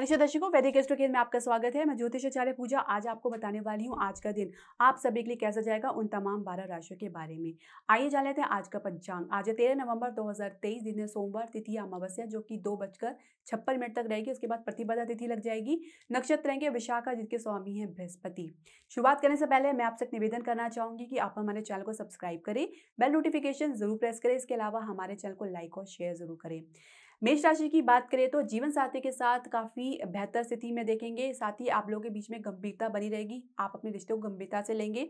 अनिश्चित दर्शकों वैदिक एस्ट्रो एस्ट्रोकेज में आपका स्वागत है मैं ज्योतिष आचार्य पूजा आज आपको बताने वाली हूँ आज का दिन आप सभी के लिए कैसा जाएगा उन तमाम बारह राशियों के बारे में आइए जान लेते हैं आज का पंचांग आज है तेरह नवंबर 2023 दिन है सोमवार तिथि अमावस्या जो कि दो बजकर छप्पन मिनट तक रहेगी उसके बाद प्रतिपदा तिथि लग जाएगी नक्षत्र रहेंगे विशाखा जिनके स्वामी हैं बृहस्पति शुरुआत करने से पहले मैं आपसे निवेदन करना चाहूंगी कि आप हमारे चैनल को सब्सक्राइब करें बेल नोटिफिकेशन जरूर प्रेस करें इसके अलावा हमारे चैनल को लाइक और शेयर जरूर करें मेष राशि की बात करें तो जीवन साथी के साथ काफ़ी बेहतर स्थिति में देखेंगे साथ ही आप लोगों के बीच में गंभीरता बनी रहेगी आप अपने रिश्ते को गंभीरता से लेंगे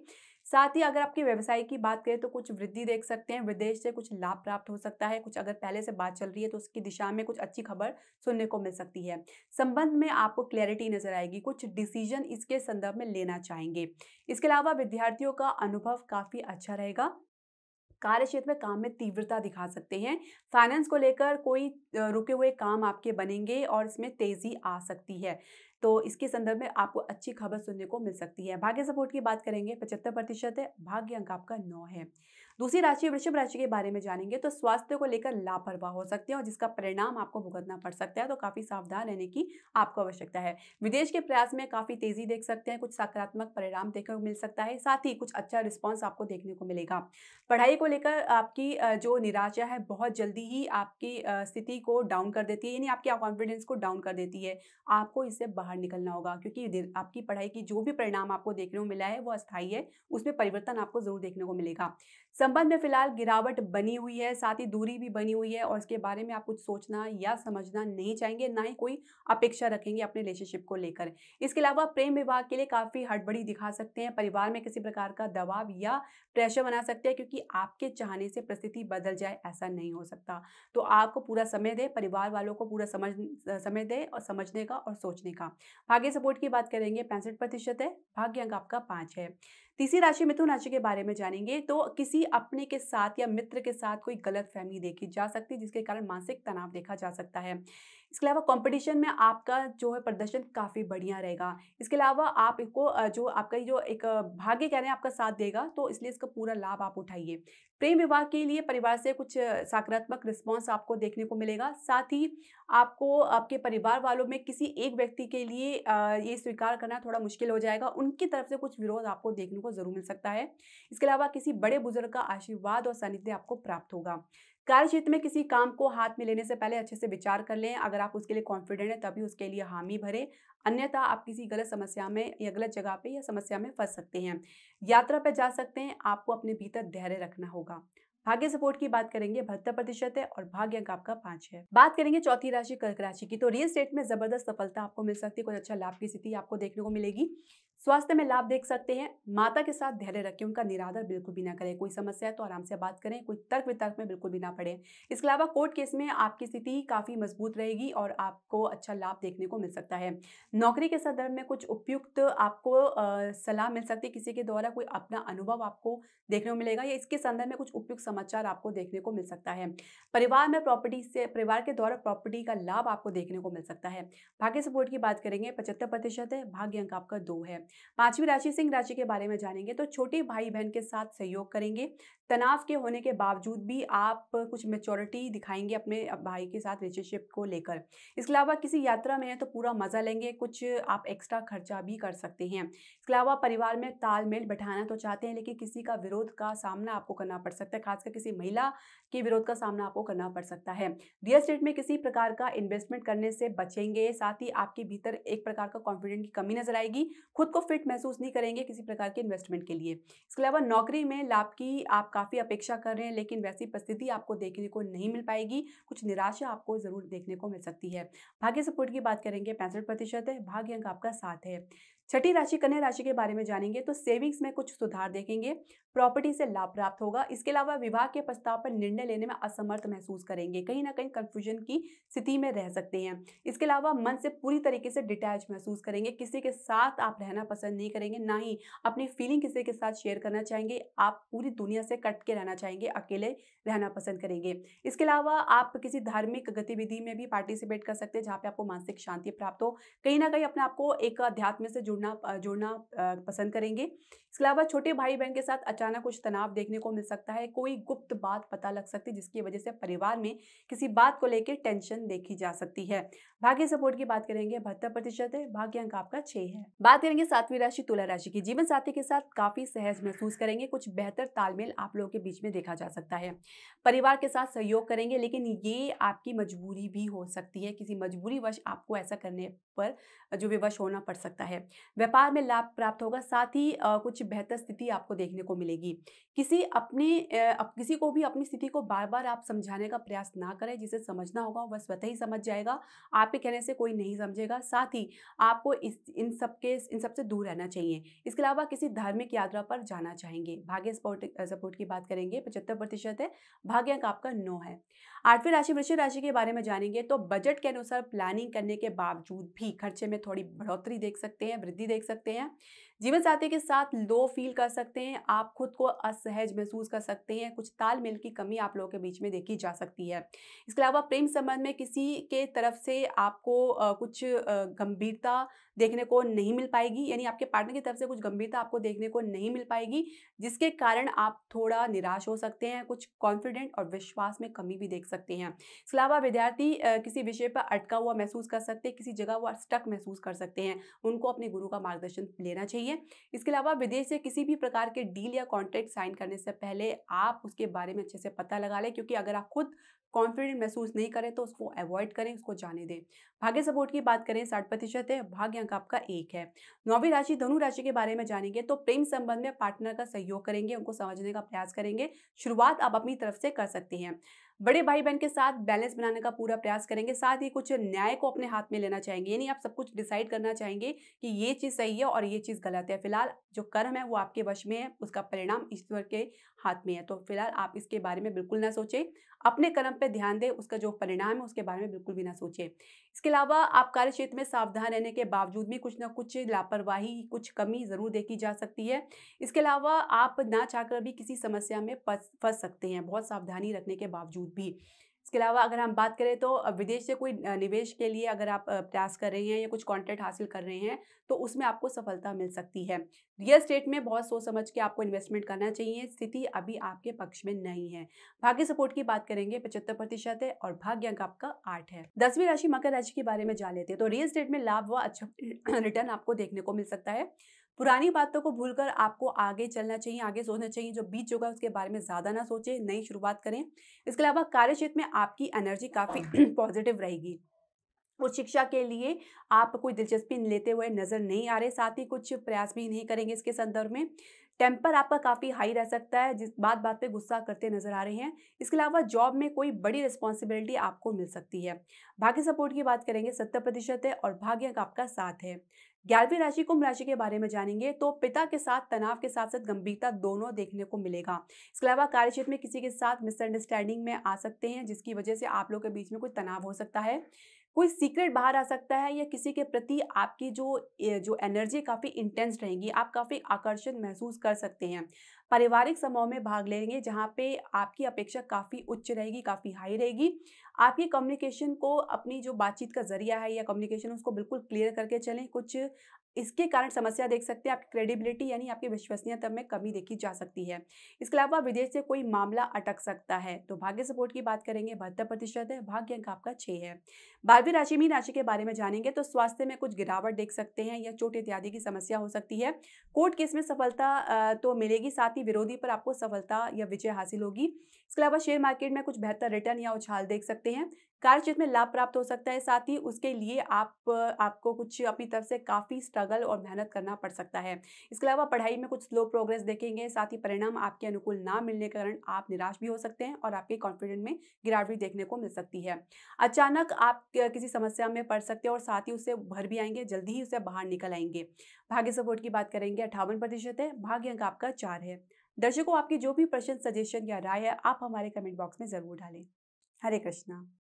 साथ ही अगर आपके व्यवसाय की बात करें तो कुछ वृद्धि देख सकते हैं विदेश से कुछ लाभ प्राप्त हो सकता है कुछ अगर पहले से बात चल रही है तो उसकी दिशा में कुछ अच्छी खबर सुनने को मिल सकती है संबंध में आपको क्लैरिटी नजर आएगी कुछ डिसीजन इसके संदर्भ में लेना चाहेंगे इसके अलावा विद्यार्थियों का अनुभव काफ़ी अच्छा रहेगा कार्य क्षेत्र में काम में तीव्रता दिखा सकते हैं फाइनेंस को लेकर कोई रुके हुए काम आपके बनेंगे और इसमें तेज़ी आ सकती है तो इसके संदर्भ में आपको अच्छी खबर सुनने को मिल सकती है भाग्य सपोर्ट की बात करेंगे पचहत्तर प्रतिशत है भाग्य अंक आपका नौ है दूसरी राशि वृषभ राशि के बारे में जानेंगे तो स्वास्थ्य को लेकर लापरवाह हो सकते हैं और जिसका परिणाम आपको भुगतना पड़ सकता है तो काफ़ी सावधान रहने की आपको आवश्यकता है विदेश के प्रयास में काफ़ी तेज़ी देख सकते हैं कुछ सकारात्मक परिणाम देखने को मिल सकता है साथ ही कुछ अच्छा रिस्पॉन्स आपको देखने को मिलेगा पढ़ाई को लेकर आपकी जो निराशा है बहुत जल्दी ही आपकी स्थिति को डाउन कर देती है यानी आपके कॉन्फिडेंस को डाउन कर देती है आपको इससे बाहर निकलना होगा क्योंकि आपकी पढ़ाई की जो भी परिणाम आपको देखने को मिला है वो अस्थायी है उसमें परिवर्तन आपको जरूर देखने को मिलेगा संबंध में फिलहाल गिरावट बनी हुई है साथ ही दूरी भी बनी हुई है और इसके बारे में आप कुछ सोचना या समझना नहीं चाहेंगे ना ही कोई अपेक्षा रखेंगे अपने रिलेशनशिप को लेकर इसके अलावा प्रेम विभाग के लिए काफ़ी हड़बड़ी दिखा सकते हैं परिवार में किसी प्रकार का दबाव या प्रेशर बना सकते हैं क्योंकि आपके चाहने से परिस्थिति बदल जाए ऐसा नहीं हो सकता तो आपको पूरा समय दे परिवार वालों को पूरा समझ समय दे और समझने का और सोचने का भाग्य सपोर्ट की बात करेंगे पैंसठ प्रतिशत है भाग्य अंक आपका पाँच है तीसरी राशि मिथुन राशि के बारे में जानेंगे तो किसी अपने के साथ या मित्र के साथ कोई गलत फहमी देखी जा सकती है जिसके कारण मानसिक तनाव देखा जा सकता है इसके अलावा कंपटीशन में आपका जो है प्रदर्शन काफ़ी बढ़िया रहेगा इसके अलावा आप इसको जो आपका जो एक भाग्य कह रहे हैं आपका साथ देगा तो इसलिए इसका पूरा लाभ आप उठाइए प्रेम विवाह के लिए परिवार से कुछ सकारात्मक रिस्पॉन्स आपको देखने को मिलेगा साथ ही आपको आपके परिवार वालों में किसी एक व्यक्ति के लिए ये स्वीकार करना थोड़ा मुश्किल हो जाएगा उनकी तरफ से कुछ विरोध आपको देखने को ज़रूर मिल सकता है इसके अलावा किसी बड़े बुजुर्ग का आशीर्वाद और सानिध्य आपको प्राप्त होगा कार्य क्षेत्र में किसी काम को हाथ में लेने से पहले अच्छे से विचार कर लें अगर आप उसके लिए कॉन्फिडेंट हैं तभी उसके लिए हामी भरें अन्यथा आप किसी गलत समस्या में या गलत जगह पे या समस्या में फंस सकते हैं यात्रा पर जा सकते हैं आपको अपने भीतर धैर्य रखना होगा भाग्य सपोर्ट की बात करेंगे बहत्तर प्रतिशत है और भाग्य अंक आपका पांच है बात करेंगे चौथी राशि कर्क राशि की तो रियल स्टेट में जबरदस्त सफलता आपको मिल सकती है कुछ अच्छा लाभ की स्थिति आपको देखने को मिलेगी स्वास्थ्य में लाभ देख सकते हैं माता के साथ धैर्य रखें उनका निरादर बिल्कुल भी ना करें कोई समस्या है तो आराम से बात करें कोई तर्क वितर्क में बिल्कुल भी ना पड़े इसके अलावा कोर्ट केस में आपकी स्थिति काफ़ी मजबूत रहेगी और आपको अच्छा लाभ देखने को मिल सकता है नौकरी के संदर्भ में कुछ उपयुक्त आपको सलाह मिल सकती है किसी के द्वारा कोई अपना अनुभव आपको देखने को मिलेगा या इसके संदर्भ में कुछ उपयुक्त समाचार आपको देखने को मिल सकता है परिवार में प्रॉपर्टी से परिवार के द्वारा प्रॉपर्टी का लाभ आपको देखने को मिल सकता है भाग्य सपोर्ट की बात करेंगे पचहत्तर प्रतिशत है भाग्य अंक आपका दो है पांचवी राशि सिंह राशि के बारे में जानेंगे तो छोटे भाई बहन के साथ सहयोग करेंगे तनाव के होने के बावजूद भी आप कुछ मेचोरिटी दिखाएंगे अपने भाई के साथ रिलेशनशिप को लेकर इसके अलावा किसी यात्रा में है तो पूरा मज़ा लेंगे कुछ आप एक्स्ट्रा खर्चा भी कर सकते हैं इसके अलावा परिवार में तालमेल बैठाना तो चाहते हैं लेकिन किसी का विरोध का सामना आपको करना पड़ सकता है खासकर किसी महिला के विरोध का सामना आपको करना पड़ सकता है रियल स्टेट में किसी प्रकार का इन्वेस्टमेंट करने से बचेंगे साथ ही आपके भीतर एक प्रकार का कॉन्फिडेंट की कमी नजर आएगी खुद को फिट महसूस नहीं करेंगे किसी प्रकार के इन्वेस्टमेंट के लिए इसके अलावा नौकरी में लाभ की आपका काफ़ी अपेक्षा कर रहे हैं लेकिन वैसी परिस्थिति आपको देखने को नहीं मिल पाएगी कुछ निराशा आपको ज़रूर देखने को मिल सकती है भाग्य सपोर्ट की बात करेंगे पैंसठ प्रतिशत है भाग्य अंक आपका साथ है छठी राशि कन्या राशि के बारे में जानेंगे तो सेविंग्स में कुछ सुधार देखेंगे प्रॉपर्टी से लाभ प्राप्त होगा इसके अलावा विवाह के प्रस्ताव पर निर्णय लेने में असमर्थ महसूस करेंगे कहीं ना कहीं कंफ्यूजन की स्थिति में रह सकते हैं इसके अलावा मन से पूरी तरीके से डिटैच महसूस करेंगे किसी के साथ आप रहना पसंद नहीं करेंगे ना ही अपनी फीलिंग किसी के साथ शेयर करना चाहेंगे आप पूरी दुनिया से कट के रहना चाहेंगे अकेले रहना पसंद करेंगे इसके अलावा आप किसी धार्मिक गतिविधि में भी पार्टिसिपेट कर सकते हैं जहाँ पे आपको मानसिक शांति प्राप्त हो कहीं ना कहीं अपने आपको एक अध्यात्म से जुड़ जुड़ना जुड़ना पसंद करेंगे इसके अलावा छोटे भाई बहन के साथ अचानक कुछ तनाव देखने को मिल सकता है कोई गुप्त बात पता लग सकती है जिसकी वजह से परिवार में किसी बात को लेकर टेंशन देखी जा सकती है भाग्य सपोर्ट की बात करेंगे बहत्तर प्रतिशत है भाग्य अंक आपका छह है बात करेंगे सातवीं राशि तुला राशि की जीवन साथी के साथ काफी सहज महसूस करेंगे कुछ बेहतर तालमेल आप लोगों के बीच में देखा जा सकता है परिवार के साथ सहयोग करेंगे लेकिन ये आपकी मजबूरी भी हो सकती है किसी मजबूरी वश आपको ऐसा करने पर जो विवश होना पड़ सकता है व्यापार में लाभ प्राप्त होगा साथ ही कुछ बेहतर स्थिति आपको देखने को मिलेगी किसी अपने किसी को भी अपनी स्थिति को बार बार आप समझाने का प्रयास ना करें जिसे समझना होगा वह स्वतः ही समझ जाएगा आपके कहने से कोई नहीं समझेगा साथ ही आपको इस इन सब के इन सबसे दूर रहना चाहिए इसके अलावा किसी धार्मिक यात्रा पर जाना चाहेंगे भाग्य सपोर्ट सपोर्ट की बात करेंगे पचहत्तर प्रतिशत है भाग्य अंक आपका नौ है आठवीं राशि वृश्चिक राशि के बारे में जानेंगे तो बजट के अनुसार प्लानिंग करने के बावजूद भी खर्चे में थोड़ी बढ़ोतरी देख सकते हैं वृद्धि देख सकते हैं जीवन साथी के साथ लो फील कर सकते हैं आप खुद को असहज महसूस कर सकते हैं कुछ तालमेल की कमी आप लोगों के बीच में देखी जा सकती है इसके अलावा प्रेम संबंध में किसी के तरफ से आपको कुछ गंभीरता देखने को नहीं मिल पाएगी यानी आपके पार्टनर की तरफ से कुछ गंभीरता आपको देखने को नहीं मिल पाएगी जिसके कारण आप थोड़ा निराश हो सकते हैं कुछ कॉन्फिडेंट और विश्वास में कमी भी देख सकते हैं इसके अलावा विद्यार्थी किसी विषय पर अटका हुआ महसूस कर सकते हैं किसी जगह वो स्टक महसूस कर सकते हैं उनको अपने गुरु का मार्गदर्शन लेना चाहिए चाहिए इसके अलावा विदेश से किसी भी प्रकार के डील या कॉन्ट्रैक्ट साइन करने से पहले आप उसके बारे में अच्छे से पता लगा लें क्योंकि अगर आप खुद कॉन्फिडेंट महसूस नहीं करें तो उसको अवॉइड करें उसको जाने दें भाग्य सपोर्ट की बात करें साठ प्रतिशत है भाग्य अंक आपका एक है नौवीं राशि धनु राशि के बारे में जानेंगे तो प्रेम संबंध में पार्टनर का सहयोग करेंगे उनको समझने का प्रयास करेंगे शुरुआत आप अपनी तरफ से कर सकते हैं बड़े भाई बहन के साथ बैलेंस बनाने का पूरा प्रयास करेंगे साथ ही कुछ न्याय को अपने हाथ में लेना चाहेंगे यानी आप सब कुछ डिसाइड करना चाहेंगे कि ये चीज़ सही है और ये चीज़ गलत है फिलहाल जो कर्म है वो आपके वश में है उसका परिणाम ईश्वर के हाथ में है तो फिलहाल आप इसके बारे में बिल्कुल ना सोचें अपने कर्म पर ध्यान दें उसका जो परिणाम है उसके बारे में बिल्कुल भी ना सोचें इसके अलावा आप कार्य क्षेत्र में सावधान रहने के बावजूद भी कुछ ना कुछ लापरवाही कुछ कमी ज़रूर देखी जा सकती है इसके अलावा आप ना चाहकर भी किसी समस्या में फंस सकते हैं बहुत सावधानी रखने के बावजूद भी इसके अलावा अगर हम बात करें तो विदेश से कोई निवेश के लिए अगर आप प्रयास कर रहे हैं या कुछ कॉन्ट्रैक्ट हासिल कर रहे हैं तो उसमें आपको सफलता मिल सकती है रियल स्टेट में बहुत सोच समझ के आपको इन्वेस्टमेंट करना चाहिए स्थिति अभी आपके पक्ष में नहीं है भाग्य सपोर्ट की बात करेंगे पचहत्तर प्रतिशत है और भाग्य अंक आपका आठ है दसवीं राशि मकर राशि के बारे में जान लेते हैं तो रियल स्टेट में लाभ व अच्छा रिटर्न आपको देखने को मिल सकता है पुरानी बातों को भूलकर आपको आगे चलना चाहिए आगे सोचना चाहिए जो बीच होगा उसके बारे में ज़्यादा ना सोचें नई शुरुआत करें इसके अलावा कार्य क्षेत्र में आपकी एनर्जी काफ़ी पॉजिटिव रहेगी और शिक्षा के लिए आप कोई दिलचस्पी लेते हुए नज़र नहीं आ रहे साथ ही कुछ प्रयास भी नहीं करेंगे इसके संदर्भ में टेम्पर आपका काफ़ी हाई रह सकता है जिस बात बात पे गुस्सा करते नजर आ रहे हैं इसके अलावा जॉब में कोई बड़ी रिस्पॉन्सिबिलिटी आपको मिल सकती है भाग्य सपोर्ट की बात करेंगे सत्तर प्रतिशत है और भाग्य आपका साथ है ग्यारहवीं राशि कुंभ राशि के बारे में जानेंगे तो पिता के साथ तनाव के साथ साथ गंभीरता दोनों देखने को मिलेगा इसके अलावा कार्यक्षेत्र में किसी के साथ मिसअंडरस्टैंडिंग में आ सकते हैं जिसकी वजह से आप लोग के बीच में कुछ तनाव हो सकता है कोई सीक्रेट बाहर आ सकता है या किसी के प्रति आपकी जो जो एनर्जी काफ़ी इंटेंस रहेगी आप काफ़ी आकर्षण महसूस कर सकते हैं पारिवारिक समूह में भाग लेंगे जहाँ पे आपकी अपेक्षा काफ़ी उच्च रहेगी काफ़ी हाई रहेगी आपकी कम्युनिकेशन को अपनी जो बातचीत का जरिया है या कम्युनिकेशन उसको बिल्कुल क्लियर करके चलें कुछ इसके कारण समस्या देख सकते हैं आपकी क्रेडिबिलिटी यानी आपकी विश्वसनीयता में कमी देखी जा सकती है इसके अलावा विदेश से कोई मामला अटक सकता है तो भाग्य सपोर्ट की बात करेंगे बहत्तर प्रतिशत है भाग्य अंक आपका छः है बारहवीं राशि मीन राशि के बारे में जानेंगे तो स्वास्थ्य में कुछ गिरावट देख सकते हैं या चोट इत्यादि की समस्या हो सकती है कोर्ट केस में सफलता तो मिलेगी साथ ही विरोधी पर आपको सफलता या विजय हासिल होगी इसके अलावा शेयर मार्केट में कुछ बेहतर रिटर्न या उछाल देख सकते हैं कार्य क्षेत्र में लाभ प्राप्त हो सकता है साथ ही उसके लिए आप आपको कुछ अपनी तरफ से काफ़ी स्ट्रगल और मेहनत करना पड़ सकता है इसके अलावा पढ़ाई में कुछ स्लो प्रोग्रेस देखेंगे साथ ही परिणाम आपके अनुकूल ना मिलने के कारण आप निराश भी हो सकते हैं और आपके कॉन्फिडेंस में गिरावट भी देखने को मिल सकती है अचानक आप किसी समस्या में पड़ सकते हैं और साथ ही उससे भर भी आएंगे जल्दी ही उससे बाहर निकल आएंगे भाग्य सपोर्ट की बात करेंगे अठावन प्रतिशत है भाग्य अंक आपका चार है दर्शकों आपकी जो भी प्रश्न सजेशन या राय है आप हमारे कमेंट बॉक्स में ज़रूर डालें हरे कृष्णा